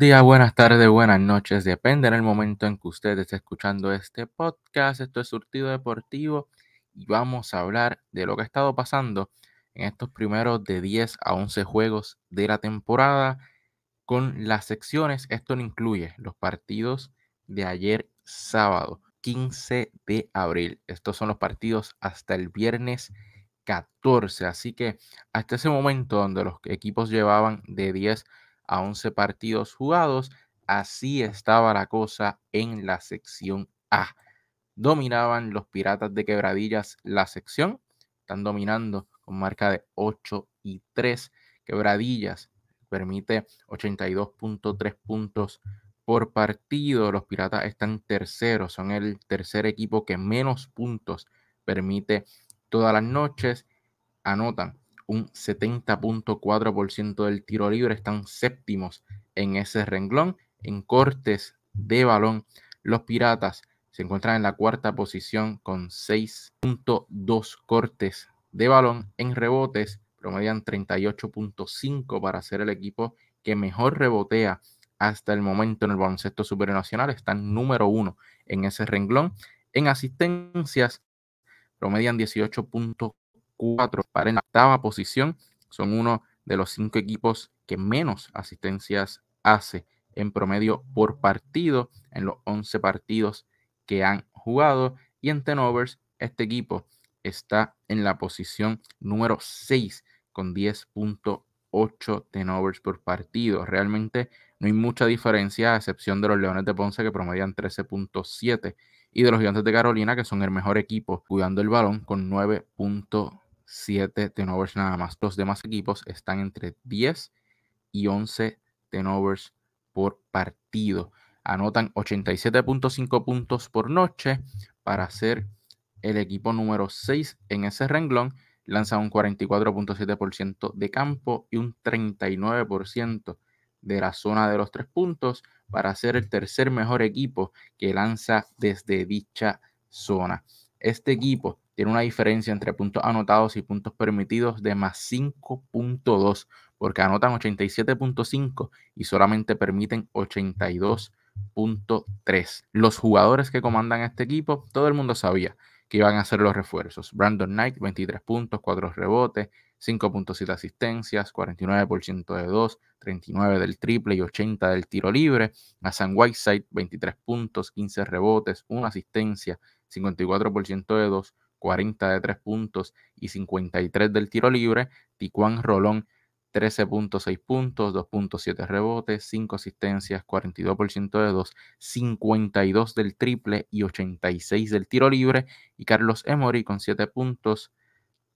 días, buenas tardes, buenas noches. Depende en el momento en que usted esté escuchando este podcast. Esto es Surtido Deportivo y vamos a hablar de lo que ha estado pasando en estos primeros de 10 a 11 juegos de la temporada con las secciones. Esto no incluye los partidos de ayer sábado, 15 de abril. Estos son los partidos hasta el viernes 14. Así que hasta ese momento donde los equipos llevaban de 10 a a 11 partidos jugados. Así estaba la cosa en la sección A. Dominaban los Piratas de Quebradillas la sección. Están dominando con marca de 8 y 3. Quebradillas permite 82.3 puntos por partido. Los Piratas están terceros, son el tercer equipo que menos puntos permite todas las noches. Anotan un 70.4% del tiro libre, están séptimos en ese renglón. En cortes de balón, los Piratas se encuentran en la cuarta posición con 6.2 cortes de balón en rebotes, promedian 38.5 para ser el equipo que mejor rebotea hasta el momento en el baloncesto supernacional. Están número uno en ese renglón. En asistencias, promedian 18.4 cuatro para en la octava posición. Son uno de los cinco equipos que menos asistencias hace en promedio por partido en los 11 partidos que han jugado. Y en tenovers, este equipo está en la posición número 6 con 10.8 tenovers por partido. Realmente no hay mucha diferencia a excepción de los Leones de Ponce que promedian 13.7 y de los Gigantes de Carolina que son el mejor equipo cuidando el balón con 9.8. 7 tenovers nada más. Los demás equipos están entre 10 y 11 tenovers por partido. Anotan 87.5 puntos por noche para ser el equipo número 6 en ese renglón. Lanza un 44.7% de campo y un 39% de la zona de los tres puntos para ser el tercer mejor equipo que lanza desde dicha zona. Este equipo tiene una diferencia entre puntos anotados y puntos permitidos de más 5.2, porque anotan 87.5 y solamente permiten 82.3. Los jugadores que comandan este equipo, todo el mundo sabía que iban a ser los refuerzos. Brandon Knight, 23 puntos, 4 rebotes, 5.7 asistencias, 49% de 2, 39 del triple y 80 del tiro libre. Hassan Whiteside, 23 puntos, 15 rebotes, 1 asistencia, 54% de 2, 40 de 3 puntos y 53 del tiro libre. Ticuán Rolón, 13.6 puntos, 2.7 rebotes, 5 asistencias, 42% de 2, 52 del triple y 86 del tiro libre. Y Carlos Emory con 7 puntos,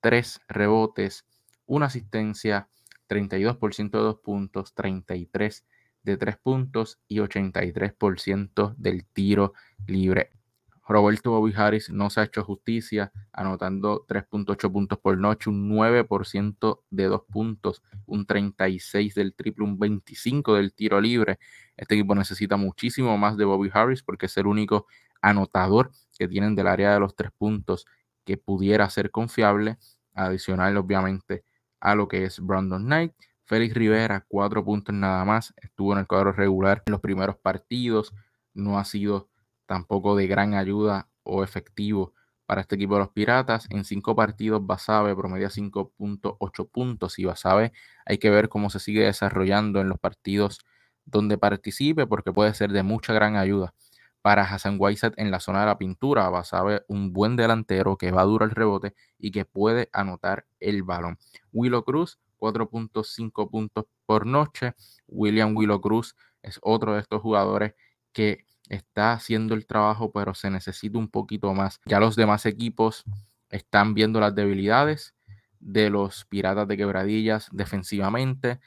3 rebotes, 1 asistencia, 32% de 2 puntos, 33 de 3 puntos y 83% del tiro libre. Roberto Bobby Harris no se ha hecho justicia, anotando 3.8 puntos por noche, un 9% de 2 puntos, un 36 del triple, un 25 del tiro libre. Este equipo necesita muchísimo más de Bobby Harris porque es el único anotador que tienen del área de los 3 puntos que pudiera ser confiable, adicional obviamente a lo que es Brandon Knight. Félix Rivera, 4 puntos nada más, estuvo en el cuadro regular en los primeros partidos, no ha sido tampoco de gran ayuda o efectivo para este equipo de los Piratas. En cinco partidos, Basabe promedia 5.8 puntos y Basabe hay que ver cómo se sigue desarrollando en los partidos donde participe porque puede ser de mucha gran ayuda para Hassan Whiteside en la zona de la pintura. Basabe, un buen delantero que va duro el rebote y que puede anotar el balón. Willow Cruz, 4.5 puntos por noche. William Willow Cruz es otro de estos jugadores que está haciendo el trabajo, pero se necesita un poquito más. Ya los demás equipos están viendo las debilidades de los Piratas de Quebradillas defensivamente,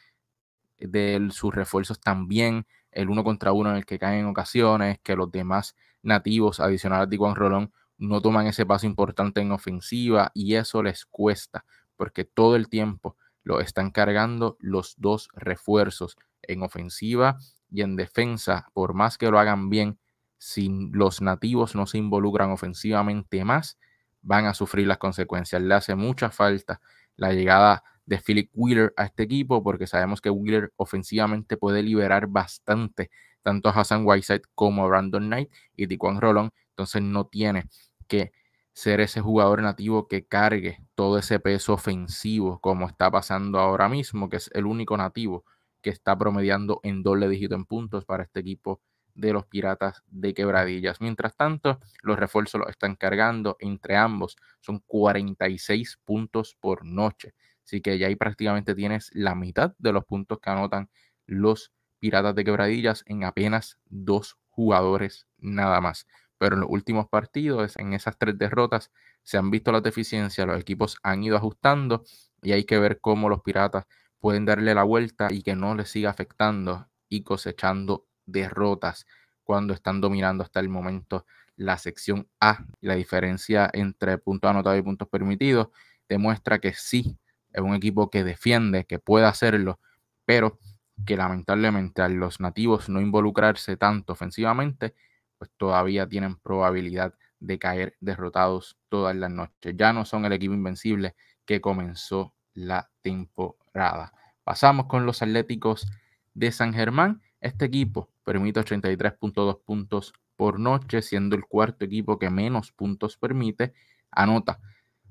de sus refuerzos también, el uno contra uno en el que caen en ocasiones, que los demás nativos adicionales de Juan Rolón no toman ese paso importante en ofensiva y eso les cuesta, porque todo el tiempo lo están cargando los dos refuerzos en ofensiva y en defensa, por más que lo hagan bien, si los nativos no se involucran ofensivamente más, van a sufrir las consecuencias. Le hace mucha falta la llegada de Philip Wheeler a este equipo porque sabemos que Wheeler ofensivamente puede liberar bastante tanto a Hassan Whiteside como a Brandon Knight y Tiquan Rolón. Entonces no tiene que ser ese jugador nativo que cargue todo ese peso ofensivo como está pasando ahora mismo, que es el único nativo que está promediando en doble dígito en puntos para este equipo de los Piratas de Quebradillas. Mientras tanto, los refuerzos los están cargando entre ambos. Son 46 puntos por noche. Así que ya ahí prácticamente tienes la mitad de los puntos que anotan los Piratas de Quebradillas en apenas dos jugadores nada más. Pero en los últimos partidos, en esas tres derrotas, se han visto las deficiencias, los equipos han ido ajustando y hay que ver cómo los Piratas pueden darle la vuelta y que no les siga afectando y cosechando derrotas cuando están dominando hasta el momento la sección A. La diferencia entre puntos anotados y puntos permitidos demuestra que sí es un equipo que defiende, que puede hacerlo, pero que lamentablemente a los nativos no involucrarse tanto ofensivamente, pues todavía tienen probabilidad de caer derrotados todas las noches. Ya no son el equipo invencible que comenzó la temporada. Pasamos con los Atléticos de San Germán. Este equipo permite 83.2 puntos por noche, siendo el cuarto equipo que menos puntos permite. Anota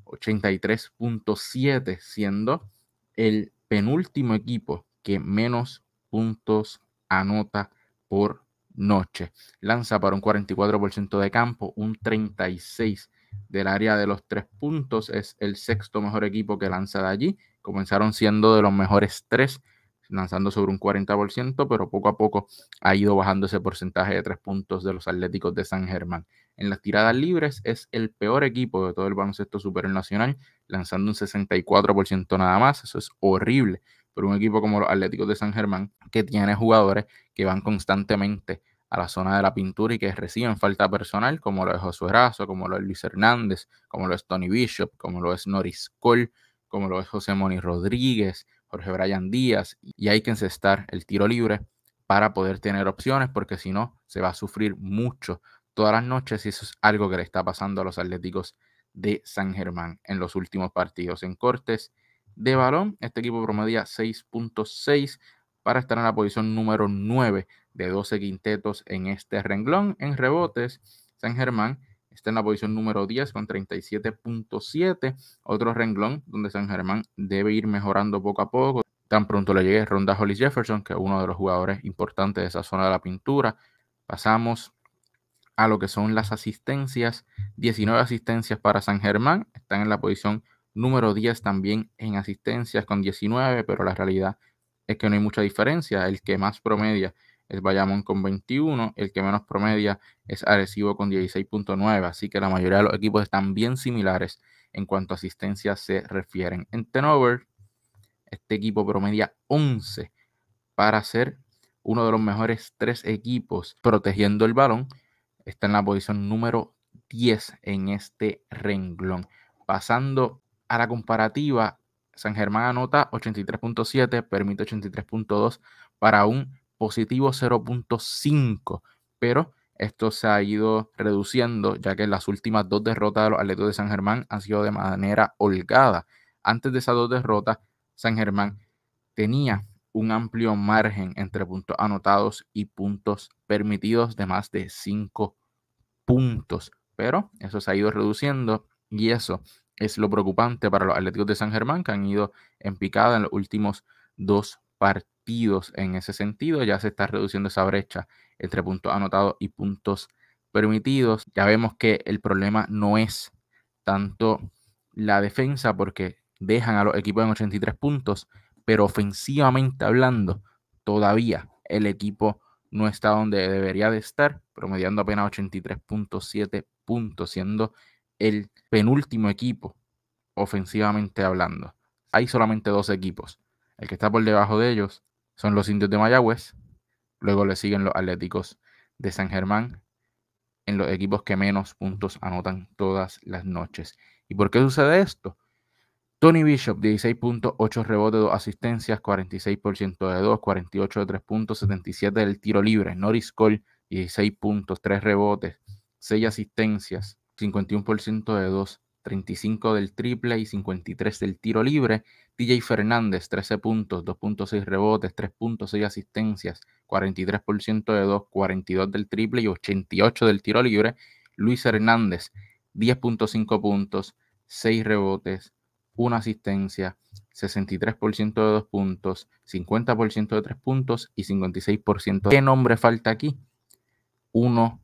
83.7, siendo el penúltimo equipo que menos puntos anota por noche. Lanza para un 44% de campo, un 36% del área de los tres puntos. Es el sexto mejor equipo que lanza de allí. Comenzaron siendo de los mejores tres, lanzando sobre un 40%, pero poco a poco ha ido bajando ese porcentaje de tres puntos de los Atléticos de San Germán. En las tiradas libres es el peor equipo de todo el baloncesto nacional, lanzando un 64% nada más. Eso es horrible. Pero un equipo como los Atléticos de San Germán, que tiene jugadores que van constantemente la zona de la pintura y que reciben falta personal, como lo es Josué Razo, como lo es Luis Hernández, como lo es Tony Bishop, como lo es Norris Cole, como lo es José Moni Rodríguez, Jorge Bryan Díaz, y hay que encestar el tiro libre para poder tener opciones, porque si no, se va a sufrir mucho todas las noches y eso es algo que le está pasando a los Atléticos de San Germán en los últimos partidos en cortes de balón. Este equipo promedia 6.6 para estar en la posición número 9 de 12 quintetos en este renglón. En rebotes, San Germán está en la posición número 10 con 37.7, otro renglón donde San Germán debe ir mejorando poco a poco. Tan pronto le llegue Ronda Hollis Jefferson, que es uno de los jugadores importantes de esa zona de la pintura. Pasamos a lo que son las asistencias. 19 asistencias para San Germán. Están en la posición número 10 también en asistencias con 19, pero la realidad es que no hay mucha diferencia. El que más promedia es Bayamón con 21, el que menos promedia es Agresivo con 16.9, así que la mayoría de los equipos están bien similares en cuanto a asistencia se refieren. En Tenover, este equipo promedia 11 para ser uno de los mejores tres equipos protegiendo el balón. Está en la posición número 10 en este renglón. Pasando a la comparativa, San Germán anota 83.7, permite 83.2 para un positivo 0.5, pero esto se ha ido reduciendo, ya que las últimas dos derrotas de los Atletos de San Germán han sido de manera holgada. Antes de esas dos derrotas, San Germán tenía un amplio margen entre puntos anotados y puntos permitidos de más de 5 puntos. Pero eso se ha ido reduciendo y eso es lo preocupante para los Atléticos de San Germán que han ido en picada en los últimos dos partidos en ese sentido. Ya se está reduciendo esa brecha entre puntos anotados y puntos permitidos. Ya vemos que el problema no es tanto la defensa porque dejan a los equipos en 83 puntos, pero ofensivamente hablando, todavía el equipo no está donde debería de estar, promediando apenas 83.7 puntos, siendo el penúltimo equipo ofensivamente hablando. Hay solamente dos equipos. El que está por debajo de ellos son los indios de Mayagüez, luego le siguen los Atléticos de San Germán, en los equipos que menos puntos anotan todas las noches. ¿Y por qué sucede esto? Tony Bishop, 16.8 rebotes, 2 asistencias, 46% de 2, 48 de 3 puntos, 77 del tiro libre. Norris Cole, 16 puntos, 3 rebotes, 6 asistencias, 51% de 2, 35 del triple y 53 del tiro libre. DJ Fernández, 13 puntos, 2.6 rebotes, 3.6 asistencias, 43% de 2, 42 del triple y 88 del tiro libre. Luis Hernández, 10.5 puntos, 6 rebotes, 1 asistencia, 63% de 2 puntos, 50% de 3 puntos y 56%. ¿Qué nombre falta aquí? Uno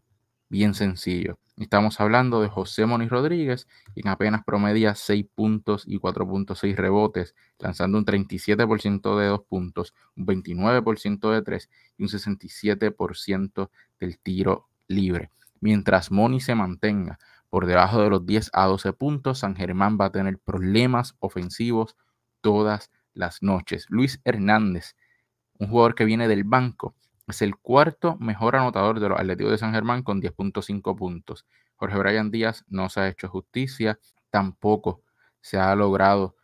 bien sencillo. Estamos hablando de José Moniz Rodríguez, quien apenas promedia 6 puntos y 4.6 rebotes, lanzando un 37% de 2 puntos, un 29% de 3 y un 67% del tiro libre. Mientras Moni se mantenga por debajo de los 10 a 12 puntos, San Germán va a tener problemas ofensivos todas las noches. Luis Hernández, un jugador que viene del banco, es el cuarto mejor anotador de los Atleticos de San Germán con 10.5 puntos. Jorge Brian Díaz no se ha hecho justicia, tampoco se ha logrado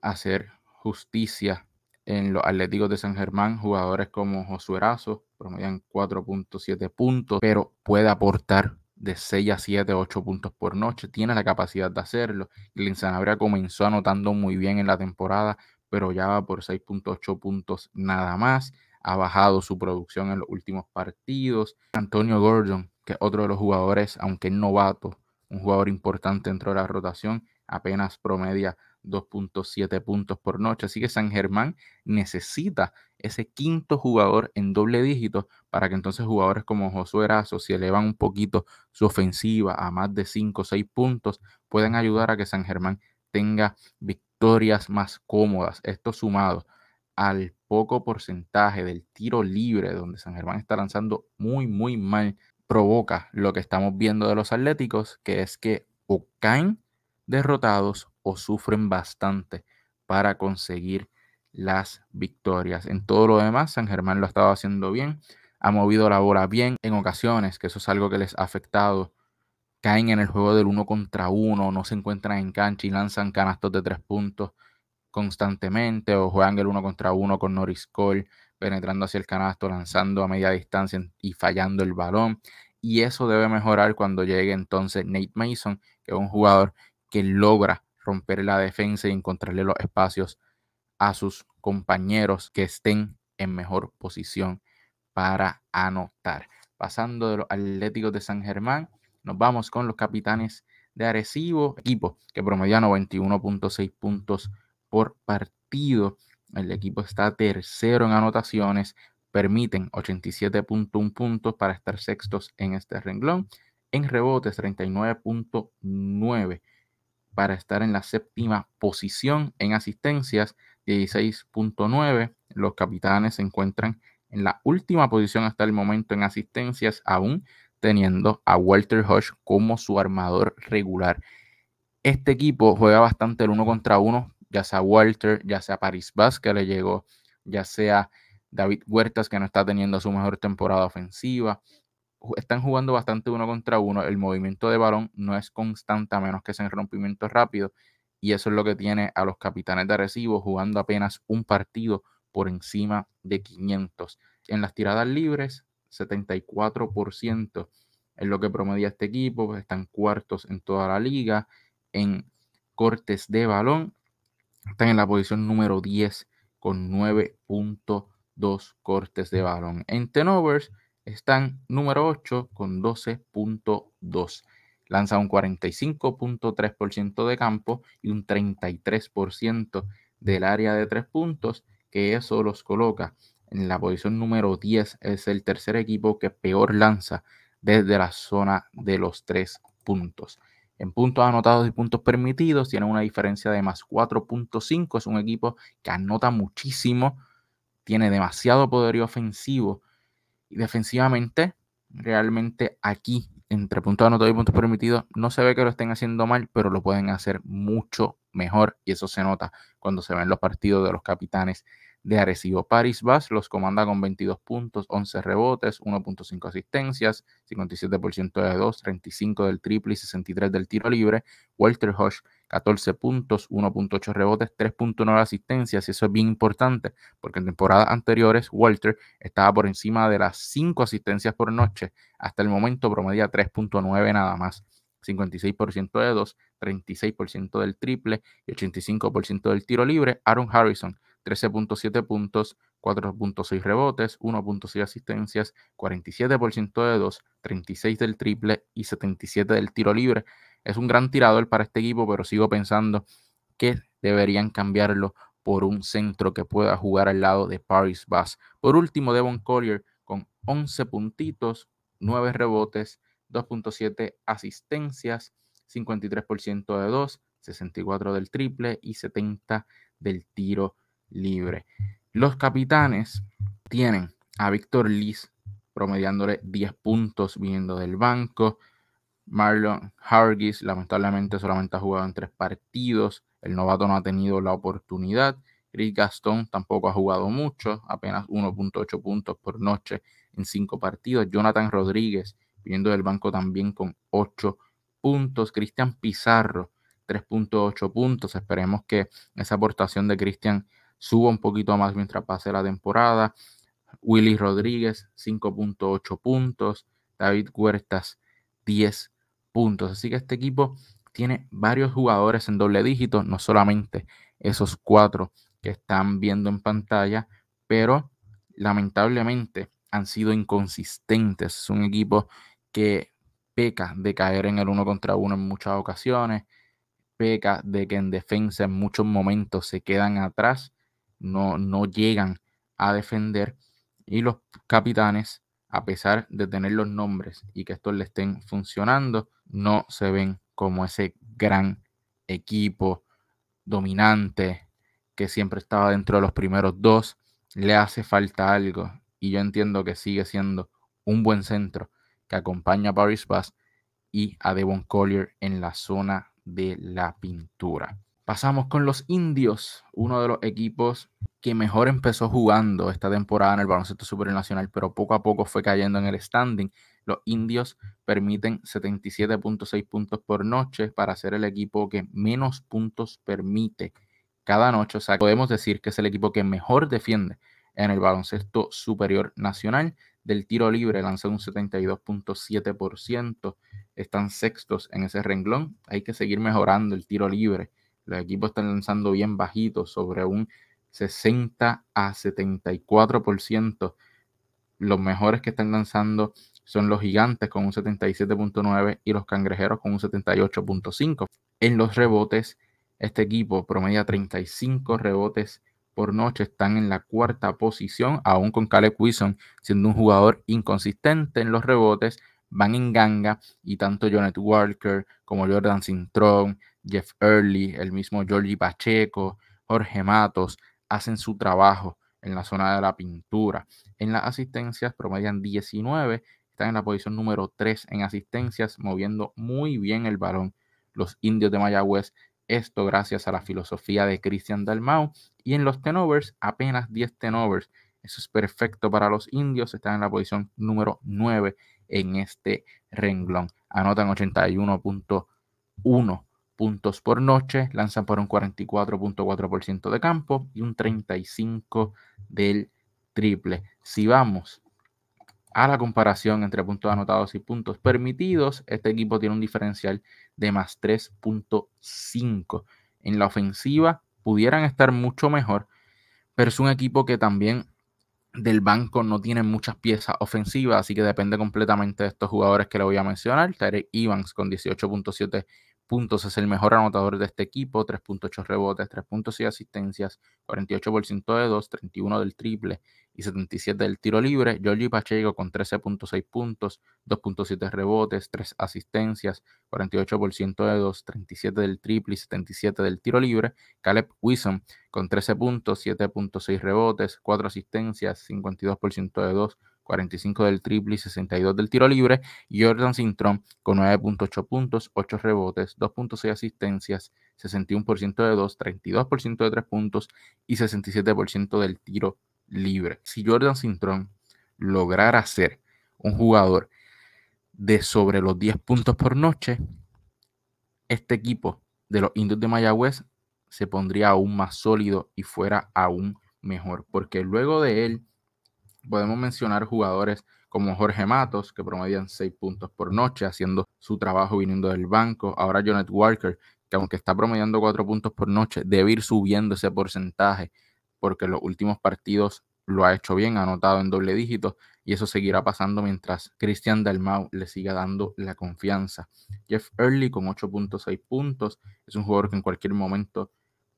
hacer justicia en los Atléticos de San Germán. Jugadores como Josué Razo promedian 4.7 puntos, pero puede aportar de 6 a 7, 8 puntos por noche. Tiene la capacidad de hacerlo. Glenn comenzó anotando muy bien en la temporada, pero ya va por 6.8 puntos nada más ha bajado su producción en los últimos partidos. Antonio Gordon, que es otro de los jugadores, aunque novato, un jugador importante dentro de la rotación, apenas promedia 2.7 puntos por noche. Así que San Germán necesita ese quinto jugador en doble dígito para que entonces jugadores como Josué Erazo, si elevan un poquito su ofensiva a más de 5 o 6 puntos, puedan ayudar a que San Germán tenga victorias más cómodas. Esto sumado al poco porcentaje del tiro libre, donde San Germán está lanzando muy, muy mal, provoca lo que estamos viendo de los atléticos, que es que o caen derrotados o sufren bastante para conseguir las victorias. En todo lo demás, San Germán lo ha estado haciendo bien, ha movido la bola bien en ocasiones, que eso es algo que les ha afectado. Caen en el juego del uno contra uno, no se encuentran en cancha y lanzan canastos de tres puntos constantemente o juegan el uno contra uno con Norris Cole penetrando hacia el canasto, lanzando a media distancia y fallando el balón. Y eso debe mejorar cuando llegue entonces Nate Mason, que es un jugador que logra romper la defensa y encontrarle los espacios a sus compañeros que estén en mejor posición para anotar. Pasando de los Atléticos de San Germán, nos vamos con los capitanes de Arecibo, equipo que promedia 91.6 puntos por partido. El equipo está tercero en anotaciones, permiten 87.1 puntos para estar sextos en este renglón. En rebotes, 39.9 para estar en la séptima posición. En asistencias, 16.9. Los capitanes se encuentran en la última posición hasta el momento en asistencias, aún teniendo a Walter Hodge como su armador regular. Este equipo juega bastante el uno contra uno, ya sea Walter, ya sea Paris Vaz que le llegó, ya sea David Huertas que no está teniendo su mejor temporada ofensiva. Están jugando bastante uno contra uno. El movimiento de balón no es constante a menos que en rompimiento rápido Y eso es lo que tiene a los capitanes de recibo jugando apenas un partido por encima de 500. En las tiradas libres, 74% es lo que promedia este equipo. Están cuartos en toda la liga. En cortes de balón, están en la posición número 10 con 9.2 cortes de balón. En tenovers están número 8 con 12.2. Lanza un 45.3% de campo y un 33% del área de tres puntos, que eso los coloca en la posición número 10. Es el tercer equipo que peor lanza desde la zona de los tres puntos. En puntos anotados y puntos permitidos, tienen una diferencia de más 4.5. Es un equipo que anota muchísimo, tiene demasiado poderío ofensivo. Y defensivamente, realmente aquí, entre puntos anotados y puntos permitidos, no se ve que lo estén haciendo mal, pero lo pueden hacer mucho mejor. Y eso se nota cuando se ven los partidos de los capitanes de Arecibo. Paris Bass los comanda con 22 puntos, 11 rebotes, 1.5 asistencias, 57% de 2, 35 del triple y 63 del tiro libre. Walter Hodge, 14 puntos, 1.8 rebotes, 3.9 asistencias, y eso es bien importante, porque en temporadas anteriores Walter estaba por encima de las 5 asistencias por noche. Hasta el momento promedia 3.9 nada más. 56% de 2, 36% del triple y 85% del tiro libre. Aaron Harrison, 13.7 puntos, 4.6 rebotes, 1.6 asistencias, 47% de 2, 36 del triple y 77 del tiro libre. Es un gran tirador para este equipo, pero sigo pensando que deberían cambiarlo por un centro que pueda jugar al lado de Paris Bass. Por último, Devon Collier con 11 puntitos, 9 rebotes, 2.7 asistencias, 53% de 2, 64 del triple y 70 del tiro libre. Los capitanes tienen a Víctor Liz promediándole 10 puntos viniendo del banco. Marlon Hargis lamentablemente solamente ha jugado en tres partidos. El novato no ha tenido la oportunidad. Chris Gastón tampoco ha jugado mucho, apenas 1.8 puntos por noche en cinco partidos. Jonathan Rodríguez viniendo del banco también con 8 puntos. Cristian Pizarro, 3.8 puntos. Esperemos que esa aportación de Cristian Subo un poquito más mientras pase la temporada. Willy Rodríguez, 5.8 puntos. David Huertas, 10 puntos. Así que este equipo tiene varios jugadores en doble dígito, no solamente esos cuatro que están viendo en pantalla, pero lamentablemente han sido inconsistentes. Es un equipo que peca de caer en el uno contra uno en muchas ocasiones, peca de que en defensa en muchos momentos se quedan atrás no, no llegan a defender y los capitanes, a pesar de tener los nombres y que esto le estén funcionando, no se ven como ese gran equipo dominante que siempre estaba dentro de los primeros dos. Le hace falta algo y yo entiendo que sigue siendo un buen centro que acompaña a Paris Bass y a Devon Collier en la zona de la pintura. Pasamos con los indios, uno de los equipos que mejor empezó jugando esta temporada en el baloncesto superior nacional, pero poco a poco fue cayendo en el standing. Los indios permiten 77.6 puntos por noche para ser el equipo que menos puntos permite cada noche. O sea, podemos decir que es el equipo que mejor defiende en el baloncesto superior nacional. Del tiro libre lanzan un 72.7%. Están sextos en ese renglón. Hay que seguir mejorando el tiro libre el equipo están lanzando bien bajito, sobre un 60 a 74%. Los mejores que están lanzando son los gigantes con un 77.9 y los cangrejeros con un 78.5. En los rebotes, este equipo promedia 35 rebotes por noche, están en la cuarta posición, aún con Caleb Wilson siendo un jugador inconsistente en los rebotes, van en ganga y tanto Jonathan Walker como Jordan Sintron, Jeff Early, el mismo Jorge Pacheco, Jorge Matos, hacen su trabajo en la zona de la pintura. En las asistencias promedian 19, están en la posición número 3 en asistencias, moviendo muy bien el balón los indios de Mayagüez. Esto gracias a la filosofía de Cristian Dalmau. Y en los tenovers, apenas 10 tenovers. Eso es perfecto para los indios. Están en la posición número 9 en este renglón. Anotan 81.1 puntos por noche, lanzan por un 44.4% de campo y un 35% del triple. Si vamos a la comparación entre puntos anotados y puntos permitidos, este equipo tiene un diferencial de más 3.5. En la ofensiva pudieran estar mucho mejor, pero es un equipo que también del banco no tiene muchas piezas ofensivas, así que depende completamente de estos jugadores que le voy a mencionar. Tarek Evans con 18.7 puntos, es el mejor anotador de este equipo, 3.8 rebotes, 3.6 asistencias, 48% de 2, 31 del triple y 77 del tiro libre. Georgie Pacheco con 13.6 puntos, 2.7 rebotes, 3 asistencias, 48% de 2, 37 del triple y 77 del tiro libre. Caleb Wilson con 13 puntos, 7.6 rebotes, 4 asistencias, 52% de 2, 45 del triple y 62 del tiro libre. Jordan Cintrón con 9.8 puntos, 8 rebotes, 2.6 asistencias, 61% de 2, 32% de 3 puntos y 67% del tiro libre. Si Jordan Cintrón lograra ser un jugador de sobre los 10 puntos por noche, este equipo de los Indios de Mayagüez se pondría aún más sólido y fuera aún mejor, porque luego de él podemos mencionar jugadores como Jorge Matos, que promedian 6 puntos por noche, haciendo su trabajo viniendo del banco. Ahora Jonet Walker, que aunque está promediando 4 puntos por noche, debe ir subiendo ese porcentaje, porque los últimos partidos lo ha hecho bien, ha anotado en doble dígito, y eso seguirá pasando mientras Cristian Dalmau le siga dando la confianza. Jeff Early con 8.6 puntos, es un jugador que en cualquier momento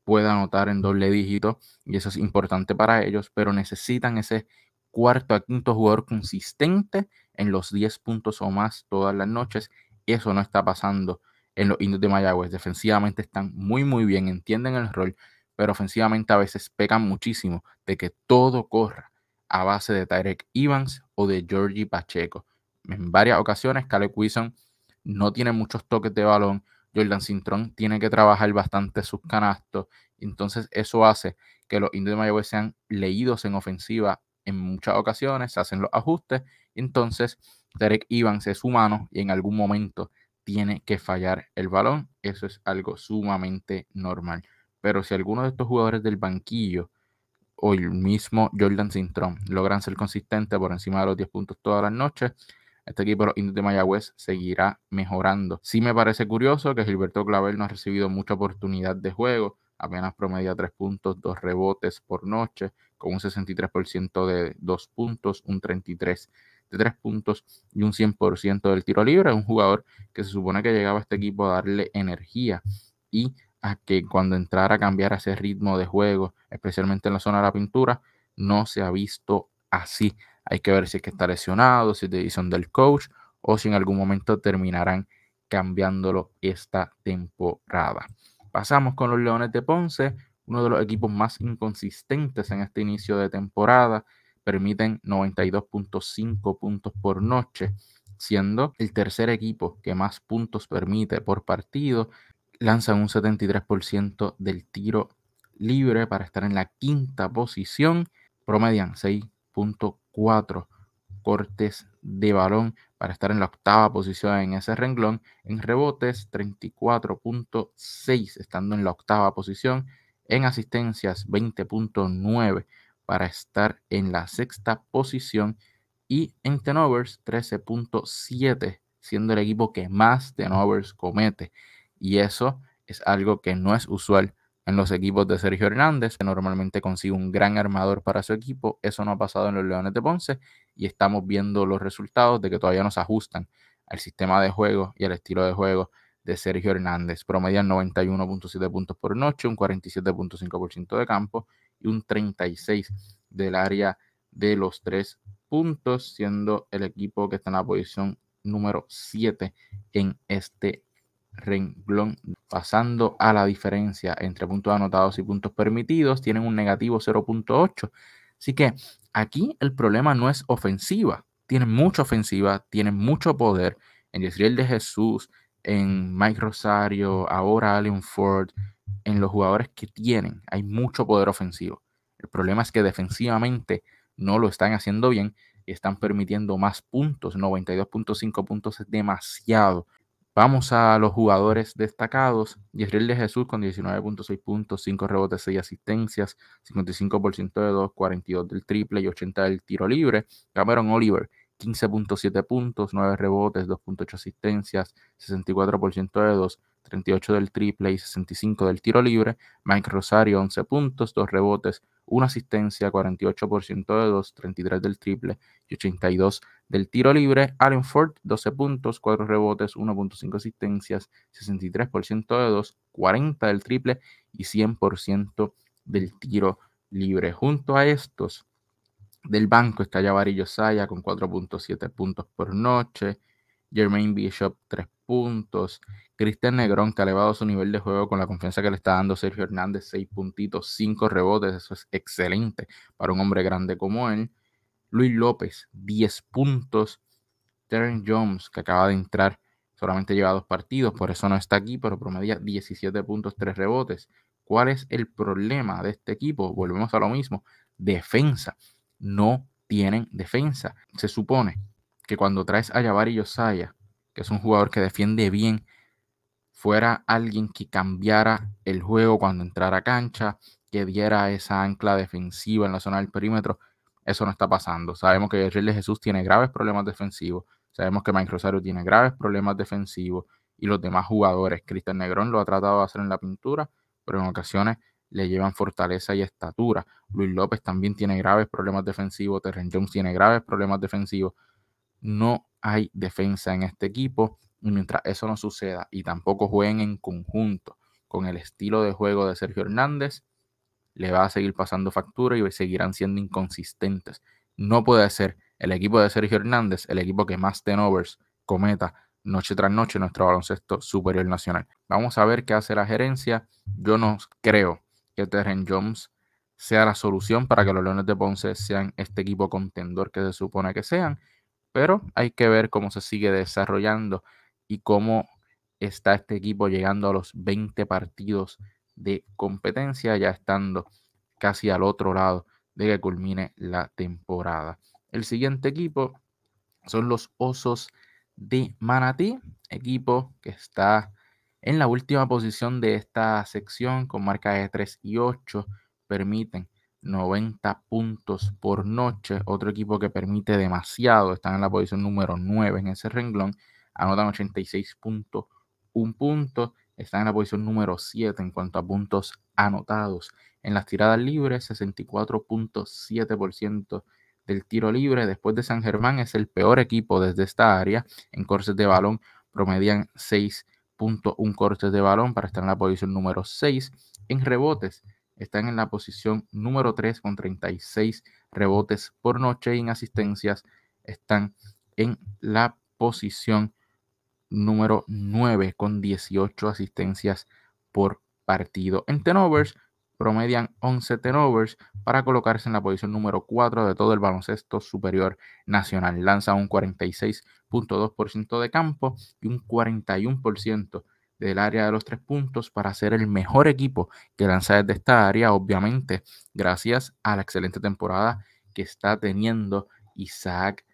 puede anotar en doble dígito, y eso es importante para ellos, pero necesitan ese cuarto a quinto jugador consistente en los 10 puntos o más todas las noches. Eso no está pasando en los indios de Mayagüez. Defensivamente están muy, muy bien, entienden el rol, pero ofensivamente a veces pecan muchísimo de que todo corra a base de Tarek Evans o de Georgie Pacheco. En varias ocasiones, Caleb no tiene muchos toques de balón. Jordan Cintrón tiene que trabajar bastante sus canastos. Entonces, eso hace que los indios de Mayagüez sean leídos en ofensiva en muchas ocasiones se hacen los ajustes, entonces Derek Evans es humano y en algún momento tiene que fallar el balón, eso es algo sumamente normal. Pero si alguno de estos jugadores del banquillo o el mismo Jordan Sintrón logran ser consistentes por encima de los 10 puntos todas las noches, este equipo de Mayagüez seguirá mejorando. Sí me parece curioso que Gilberto Clavel no ha recibido mucha oportunidad de juego, apenas promedia 3 puntos, 2 rebotes por noche, con un 63% de dos puntos, un 33% de tres puntos y un 100% del tiro libre. Un jugador que se supone que llegaba a este equipo a darle energía y a que cuando entrara a cambiar ese ritmo de juego, especialmente en la zona de la pintura, no se ha visto así. Hay que ver si es que está lesionado, si es decisión del coach o si en algún momento terminarán cambiándolo esta temporada. Pasamos con los Leones de Ponce, uno de los equipos más inconsistentes en este inicio de temporada. Permiten 92.5 puntos por noche, siendo el tercer equipo que más puntos permite por partido. Lanzan un 73% del tiro libre para estar en la quinta posición. Promedian 6.4 cortes de balón para estar en la octava posición en ese renglón. En rebotes, 34.6, estando en la octava posición en asistencias 20.9 para estar en la sexta posición y en tenovers 13.7, siendo el equipo que más tenovers comete. Y eso es algo que no es usual en los equipos de Sergio Hernández, que normalmente consigue un gran armador para su equipo. Eso no ha pasado en los Leones de Ponce y estamos viendo los resultados de que todavía nos ajustan al sistema de juego y al estilo de juego de Sergio Hernández. Promedian 91.7 puntos por noche, un 47.5% de campo y un 36% del área de los tres puntos, siendo el equipo que está en la posición número 7 en este renglón. Pasando a la diferencia entre puntos anotados y puntos permitidos, tienen un negativo 0.8. Así que aquí el problema no es ofensiva. Tienen mucha ofensiva, tienen mucho poder. En Israel de Jesús, en Mike Rosario, ahora Allen Ford, en los jugadores que tienen. Hay mucho poder ofensivo. El problema es que defensivamente no lo están haciendo bien están permitiendo más puntos. 92.5 puntos es demasiado. Vamos a los jugadores destacados. Israel de Jesús con 19.6 puntos, 5 rebotes, 6 asistencias, 55% de 2, 42 del triple y 80 del tiro libre. Cameron Oliver 15.7 puntos, 9 rebotes, 2.8 asistencias, 64% de 2, 38 del triple y 65 del tiro libre. Mike Rosario, 11 puntos, 2 rebotes, 1 asistencia, 48% de 2, 33 del triple y 82 del tiro libre. Allen Ford, 12 puntos, 4 rebotes, 1.5 asistencias, 63% de 2, 40 del triple y 100% del tiro libre. Junto a estos, del banco está Barillo Yosaya con 4.7 puntos por noche. Jermaine Bishop, 3 puntos. Cristian Negrón, que ha elevado su nivel de juego con la confianza que le está dando Sergio Hernández, 6 puntitos, 5 rebotes. Eso es excelente para un hombre grande como él. Luis López, 10 puntos. Terren Jones, que acaba de entrar, solamente lleva dos partidos, por eso no está aquí, pero promedia 17 puntos, 3 rebotes. ¿Cuál es el problema de este equipo? Volvemos a lo mismo. Defensa no tienen defensa. Se supone que cuando traes a y Yosaya, que es un jugador que defiende bien, fuera alguien que cambiara el juego cuando entrara a cancha, que diera esa ancla defensiva en la zona del perímetro. Eso no está pasando. Sabemos que Rey de Jesús tiene graves problemas defensivos. Sabemos que Mike Rosario tiene graves problemas defensivos y los demás jugadores. Cristian Negrón lo ha tratado de hacer en la pintura, pero en ocasiones le llevan fortaleza y estatura. Luis López también tiene graves problemas defensivos, Terren Jones tiene graves problemas defensivos. No hay defensa en este equipo y mientras eso no suceda y tampoco jueguen en conjunto con el estilo de juego de Sergio Hernández, le va a seguir pasando factura y seguirán siendo inconsistentes. No puede ser el equipo de Sergio Hernández, el equipo que más tenovers cometa noche tras noche en nuestro baloncesto superior nacional. Vamos a ver qué hace la gerencia. Yo no creo que Terren Jones sea la solución para que los Leones de Ponce sean este equipo contendor que se supone que sean, pero hay que ver cómo se sigue desarrollando y cómo está este equipo llegando a los 20 partidos de competencia, ya estando casi al otro lado de que culmine la temporada. El siguiente equipo son los Osos de Manatí, equipo que está en la última posición de esta sección con marca de 3 y 8 permiten 90 puntos por noche. Otro equipo que permite demasiado, están en la posición número 9 en ese renglón, anotan 86.1 puntos. están en la posición número 7 en cuanto a puntos anotados. En las tiradas libres, 64.7% del tiro libre. Después de San Germán es el peor equipo desde esta área. En corses de balón promedian 6 un corte de balón para estar en la posición número 6. En rebotes, están en la posición número 3 con 36 rebotes por noche y en asistencias están en la posición número 9 con 18 asistencias por partido. En tenovers promedian 11 tenovers para colocarse en la posición número 4 de todo el baloncesto superior nacional. Lanza un 46.2% de campo y un 41% del área de los tres puntos para ser el mejor equipo que lanza desde esta área, obviamente, gracias a la excelente temporada que está teniendo Isaac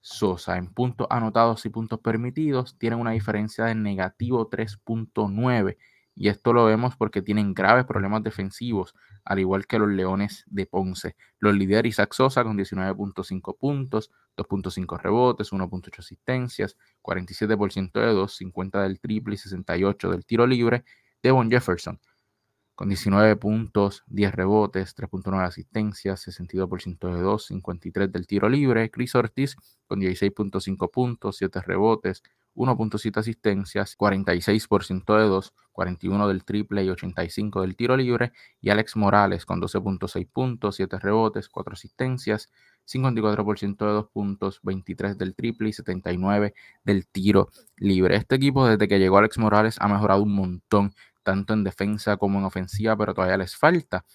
Sosa. En puntos anotados y puntos permitidos, tienen una diferencia de negativo 3.9 y esto lo vemos porque tienen graves problemas defensivos, al igual que los Leones de Ponce. Los lidera Isaac con 19.5 puntos, 2.5 rebotes, 1.8 asistencias, 47% de 2, 50 del triple y 68 del tiro libre. Devon Jefferson con 19 puntos, 10 rebotes, 3.9 asistencias, 62% de 2, 53 del tiro libre. Chris Ortiz con 16.5 puntos, 7 rebotes, 1.7 asistencias, 46% de 2, 41 del triple y 85 del tiro libre, y Alex Morales con 12.6 puntos, 7 rebotes, 4 asistencias, 54% de 2 puntos, 23 del triple y 79 del tiro libre. Este equipo desde que llegó Alex Morales ha mejorado un montón, tanto en defensa como en ofensiva, pero todavía les falta.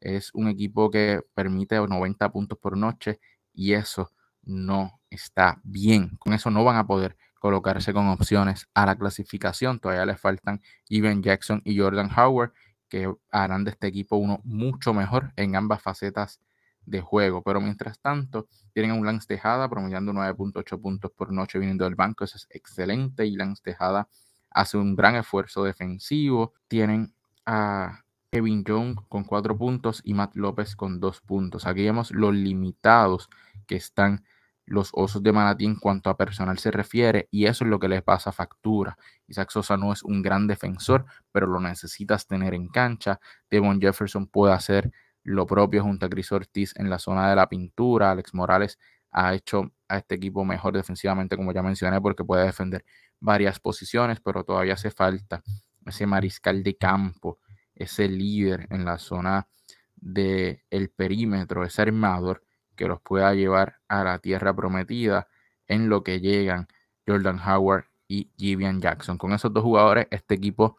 Es un equipo que permite 90 puntos por noche y eso no está bien. Con eso no van a poder colocarse con opciones a la clasificación. Todavía le faltan Ivan Jackson y Jordan Howard, que harán de este equipo uno mucho mejor en ambas facetas de juego. Pero mientras tanto, tienen a un Lance Tejada promediando 9.8 puntos por noche viniendo del banco. Eso es excelente. Y Lance Tejada hace un gran esfuerzo defensivo. Tienen a Kevin Young con 4 puntos y Matt López con 2 puntos. Aquí vemos los limitados que están los osos de Manatí en cuanto a personal se refiere y eso es lo que les pasa factura. Isaac Sosa no es un gran defensor, pero lo necesitas tener en cancha. Devon Jefferson puede hacer lo propio junto a Chris Ortiz en la zona de la pintura. Alex Morales ha hecho a este equipo mejor defensivamente, como ya mencioné, porque puede defender varias posiciones, pero todavía hace falta ese mariscal de campo, ese líder en la zona del el perímetro, ese armador que los pueda llevar a la tierra prometida en lo que llegan Jordan Howard y Givian Jackson. Con esos dos jugadores, este equipo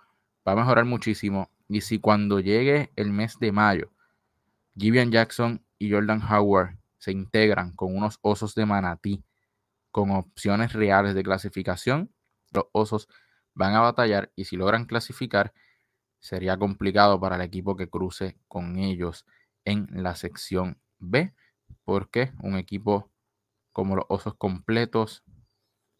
va a mejorar muchísimo. Y si cuando llegue el mes de mayo, Givian Jackson y Jordan Howard se integran con unos osos de manatí con opciones reales de clasificación, los osos van a batallar y si logran clasificar, sería complicado para el equipo que cruce con ellos en la sección B porque un equipo como los Osos completos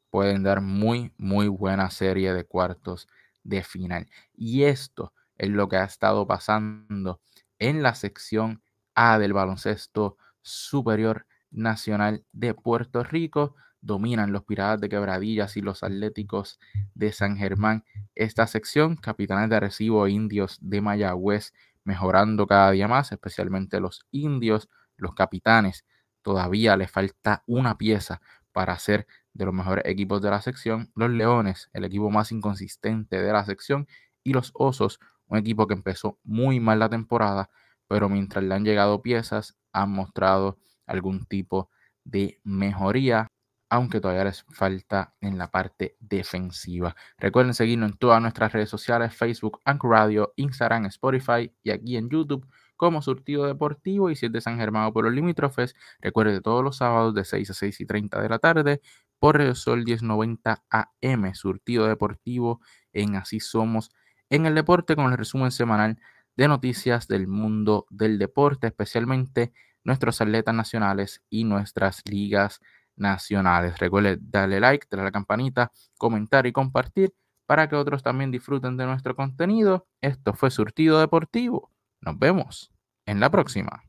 pueden dar muy, muy buena serie de cuartos de final. Y esto es lo que ha estado pasando en la sección A del baloncesto superior nacional de Puerto Rico. Dominan los Piratas de Quebradillas y los Atléticos de San Germán. Esta sección, Capitanes de recibo Indios de Mayagüez, mejorando cada día más, especialmente los indios, los capitanes todavía les falta una pieza para ser de los mejores equipos de la sección, los Leones, el equipo más inconsistente de la sección, y los Osos, un equipo que empezó muy mal la temporada, pero mientras le han llegado piezas, han mostrado algún tipo de mejoría, aunque todavía les falta en la parte defensiva. Recuerden seguirnos en todas nuestras redes sociales, Facebook, Anchor Radio, Instagram, Spotify y aquí en YouTube como Surtido Deportivo y si es de San Germán por los limítrofes, recuerde todos los sábados de 6 a 6 y 30 de la tarde por el Sol 1090 AM, Surtido Deportivo en Así Somos en el Deporte con el resumen semanal de noticias del mundo del deporte, especialmente nuestros atletas nacionales y nuestras ligas nacionales. Recuerde darle like, darle a la campanita, comentar y compartir para que otros también disfruten de nuestro contenido. Esto fue Surtido Deportivo. Nos vemos en la próxima.